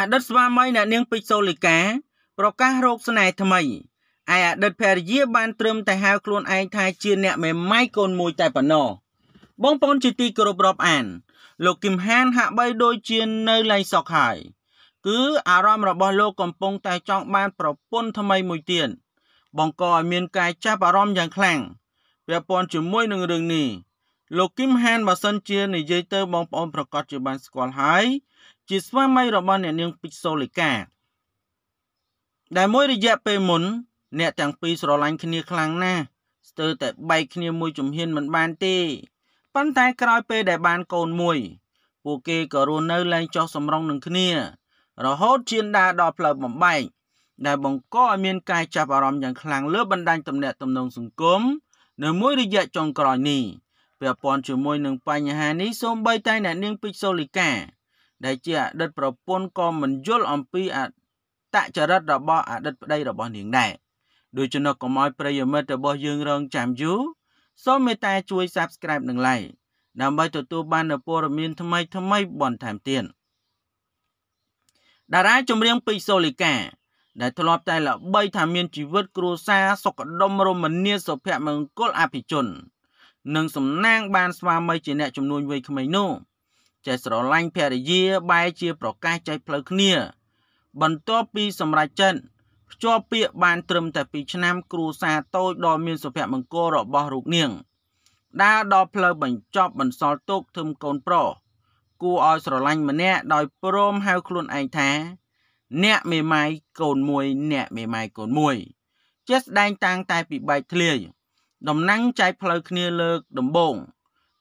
អតីតស្វាមីអ្នកនាងពេជ្រសូលីកាប្រកាសរោគស្នេហ៍ថ្មីឯអតីតភរិយាបានត្រឹមតែហៅខ្លួនឯងថាជាអ្នកមេម៉ាយកូនមួយតែប៉ុណ្ណោះ បងប្អូនជាទីគោរពរាប់អានលោកគឹមហានហាក់បីដូចជានៅឡៃសក់ហើយគឺអារម្មណ៍របស់លោកកំពុងតែចង់បានប្រពន្ធថ្មីមួយទៀតបង្កឲ្យមានការចាប់អារម្មណ៍យ៉ាងខ្លាំងពាក់ព័ន្ធជាមួយនឹងរឿងនេះលោកគឹមហានបើសិនជានិយាយទៅបងប្អូនប្រកាសជាបានស្គាល់ហើយជាស្វាមីរបស់អ្នកនាងពិកសូលីកាដែលមួយរយៈពេលមុន អ្នកទាំងពីរស្រឡាញ់គ្នាខ្លាំងណាស់ស្ទើរតែបែកគ្នាមួយជំហានមិនបានទេប៉ុន្តែក្រោយពេលដែលបានកូនមួយ ពួកគេក៏រស់នៅលែងចោះសម្រុងនឹងគ្នា រហូតឈានដើរដល់ផ្លូវបំបែកដែលបង្កឲ្យមានការចាប់អារម្មណ៍យ៉ាងខ្លាំងលើបណ្ដាញទំនាក់ទំនងសង្គមនៅមួយរយៈចុងក្រោយនេះពាក់ព័ន្ធជាមួយនឹងបញ្ហានេះសូម្បីតែអ្នកនាងពេជ្រសូលីកាដែលជាអតីតប្រពន្ធក៏មិនយល់អំពីអតចរិតរបស់អតីតប្តីរបស់នាងដែរដូច្នោះកុំឲ្យប្រិយមិត្តរបស់យើងរងចាំយូរសូមមេត្តាជួយ Subscribe និង Like ដើម្បីទទួលបាននូវព័ត៌មានថ្មីថ្មីបន្ថែមទៀតតារាចម្រៀងពេជ្រសូលីកាដែលធ្លាប់តែល្បីថាមានជីវិតគ្រួសារសុខដុមរមនាសុភមង្គលអភិជន និងសំណាងបានស្វាមីជាអ្នកជំនួញវ័យក្មេងនោះចេះស្រឡាញ់ភរិយាបែរជាប្រកាសចែកផ្លូវគ្នា បន្ទាប់ពីសម្រេចចិត្តភ្ជាប់ពាក្យបានត្រឹមតែ2ឆ្នាំ គ្រួសារតូចដ៏មានសុភមង្គលរបស់រូបនាងដើរដល់ផ្លូវបញ្ចប់បន្សល់ទុកធឹមកូនប្រុសគួរឲ្យស្រឡាញ់ម្នាក់ដោយព្រមហៅខ្លួនឯងថា អ្នកមេម៉ាយកូនមួយ អ្នកមេម៉ាយកូនមួយជាស្ដែងតាំងតែពីបែកធ្លាយតំណាំងចែកផ្លូវគ្នាលើកដំបូង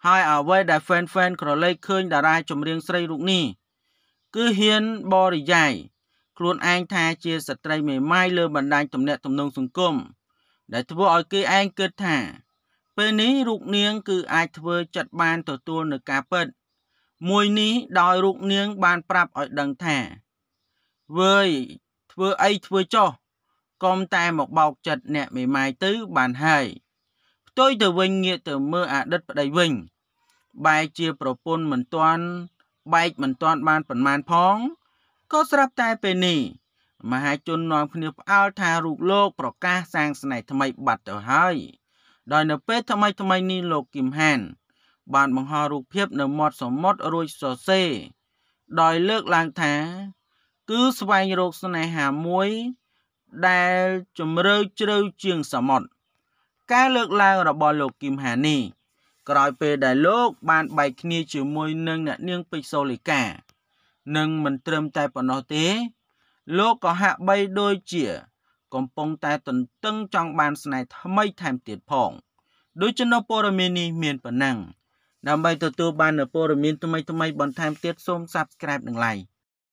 ហើយអ្វីដែល fan fan ក្រឡេកឃើញតារាចម្រៀងស្រីរូបនេះគឺហ៊ានបរិយាយខ្លួនឯងថាជាស្ត្រីមេម៉ាយលើ បណ្ដាញទំនាក់ទំនងសង្គមដែលធ្វើឲ្យ គេឯងគិតថា ពេលនេះរូបនាងគឺអាចធ្វើចិត្តបានទទួលនឹងការពិតមួយនេះដោយរូបនាង បានប្រាប់ឲ្យដឹងថាវើយធ្វើអីធ្វើចោះកុំតែមកបោកចិត្តអ្នកមេម៉ាយទៅ បានហើយ។ទុយទៅវិញងាកទៅមើលអតីតប្តីវិញ បែកជាប្រពន្ធមិនទាន់បែកមិនទាន់បានប៉ុន្មានផងក៏ស្រាប់តែពេលនេះ មហាជននាំគ្នាផ្អើលថារូបលោកប្រកាសសាងស្នេហ៍ថ្មីបាត់ទៅហើយ ដោយនៅពេលថ្មីថ្មីនេះលោកគឹមហានបានបង្ហោះរូបភាពនៅមាត់សមុទ្ររួចសរសេរដោយលើកឡើងថា គឺស្វែងរកស្នេហាមួយ ដែលជំរឿជ្រៅជាងសមុទ្រការលើកឡើងរបស់លោកគឹមហានីក្រោយពេលដែលលោកបានបែកគ្នាជាមួយនឹងអ្នកនាងពេជ្រសូលីកានឹងមិនត្រឹមតែប៉ុណ្ណោះទេ លោកក៏ហាក់បីដូចជា កំពុងតែទន្ទឹងចង់បានស្នេហ៍ថ្មីថែមទៀតផងដូច្នេះព័ត៌មាននេះមានប៉ុណ្ណឹងដើម្បីទទួលបាននូវព័ត៌មានថ្មីៗបន្ថែមទៀតសូម Subscribe និង Like